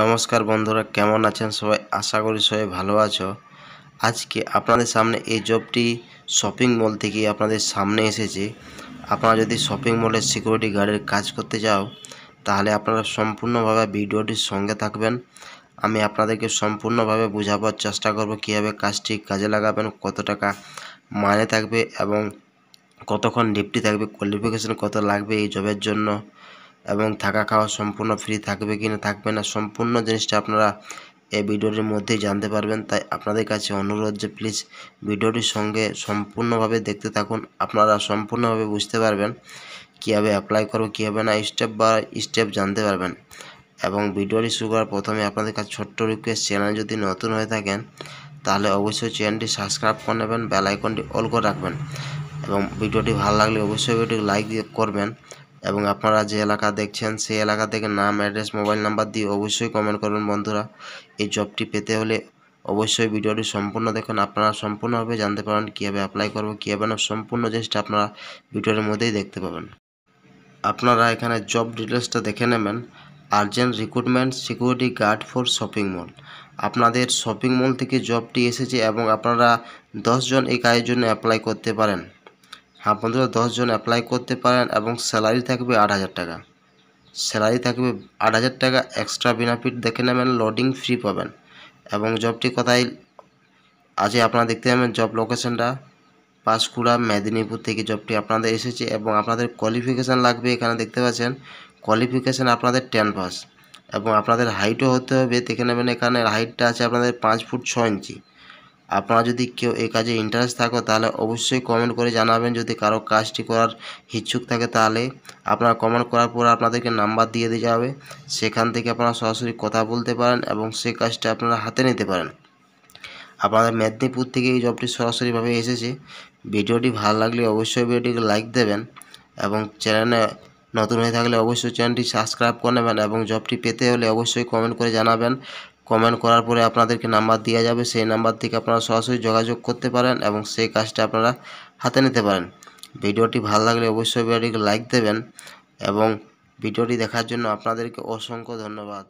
নমস্কার বন্ধুরা কেমন আছেন সবাই আশা করি সবাই ভালো আছো আজকে আপনাদের সামনে এই জবটি শপিং মল থেকে আপনাদের সামনে এসেছে আপনারা যদি শপিং মলের সিকিউরিটি গার্ডের কাজ করতে চাও তাহলে আপনারা সম্পূর্ণভাবে ভিডিওটির সঙ্গে থাকবেন আমি আপনাদেরকে সম্পূর্ণভাবে বোঝাবার চেষ্টা করব কীভাবে কাজটি কাজে লাগাবেন কত টাকা মানে থাকবে এবং কতক্ষণ ডিপটি থাকবে কোয়ালিফিকেশান কত লাগবে এই জবের জন্য এবং থাকা খাওয়া সম্পূর্ণ ফ্রি থাকবে কি না থাকবে না সম্পূর্ণ জিনিসটা আপনারা এই ভিডিওটির মধ্যেই জানতে পারবেন তাই আপনাদের কাছে অনুরোধ যে প্লিজ ভিডিওটির সঙ্গে সম্পূর্ণভাবে দেখতে থাকুন আপনারা সম্পূর্ণভাবে বুঝতে পারবেন কীভাবে অ্যাপ্লাই করবো কীভাবে না স্টেপ বা স্টেপ জানতে পারবেন এবং ভিডিওটি শুরু করার প্রথমে আপনাদের কাছে ছোট্ট রিকোয়েস্ট চ্যানেল যদি নতুন হয়ে থাকেন তাহলে অবশ্যই চ্যানেলটি সাবস্ক্রাইব করে নেবেন বেলাইকনটি অল করে রাখবেন এবং ভিডিওটি ভালো লাগলে অবশ্যই ভিডিওটি লাইক করবেন এবং আপনারা যে এলাকা দেখছেন সেই এলাকা থেকে নাম অ্যাড্রেস মোবাইল নাম্বার দিয়ে অবশ্যই কমেন্ট করবেন বন্ধুরা এই জবটি পেতে হলে অবশ্যই ভিডিওটি সম্পূর্ণ দেখুন আপনারা সম্পূর্ণভাবে জানতে পারেন কীভাবে অ্যাপ্লাই করবো কীভাবে না সম্পূর্ণ জিনিসটা আপনারা ভিডিওর মধ্যেই দেখতে পাবেন আপনারা এখানে জব ডিটেলসটা দেখে নেবেন urgent recruitment security guard for shopping mall আপনাদের শপিং মল থেকে জবটি এসেছে এবং আপনারা দশজন এই কাজের জন্য অ্যাপ্লাই করতে পারেন হ্যাঁ বন্ধুরা দশজন অ্যাপ্লাই করতে পারেন এবং স্যালারি থাকবে আট হাজার টাকা স্যালারি থাকবে আট হাজার টাকা এক্সট্রা বেনিফিট দেখে নেবেন লোডিং ফ্রি পাবেন এবং জবটি কথাই আজই আপনারা দেখতে পাবেন জব লোকেশনটা পাঁশকুড়া মেদিনীপুর থেকে জবটি আপনাদের এসেছে এবং আপনাদের কোয়ালিফিকেশান লাগবে এখানে দেখতে পাচ্ছেন কোয়ালিফিকেশান আপনাদের টেন পাস এবং আপনাদের হাইটও হতে হবে দেখে নেবেন এখানে হাইটটা আছে আপনাদের পাঁচ ফুট ছ ইঞ্চি আপনারা যদি কেউ এই কাজে ইন্টারেস্ট থাকো তাহলে অবশ্যই কমেন্ট করে জানাবেন যদি কারো কাজটি করার ইচ্ছুক থাকে তাহলে আপনারা কমেন্ট করার পর আপনাদেরকে নাম্বার দিয়ে দেওয়া যাবে সেখান থেকে আপনারা সরাসরি কথা বলতে পারেন এবং সে কাজটা আপনারা হাতে নিতে পারেন আপনাদের মেদিনীপুর থেকে এই জবটি সরাসরিভাবে এসেছে ভিডিওটি ভালো লাগলে অবশ্যই ভিডিওটিকে লাইক দেবেন এবং চ্যানেলে নতুন হয়ে থাকলে অবশ্যই চ্যানেলটি সাবস্ক্রাইব করে নেবেন এবং জবটি পেতে হলে অবশ্যই কমেন্ট করে জানাবেন কমেন্ট করার পরে আপনাদেরকে নাম্বার দেওয়া যাবে সেই নাম্বার থেকে আপনারা সরাসরি যোগাযোগ করতে পারেন এবং সেই কাজটা আপনারা হাতে নিতে পারেন ভিডিওটি ভালো লাগলে অবশ্যই ভিডিওটিকে লাইক দেবেন এবং ভিডিওটি দেখার জন্য আপনাদেরকে অসংখ্য ধন্যবাদ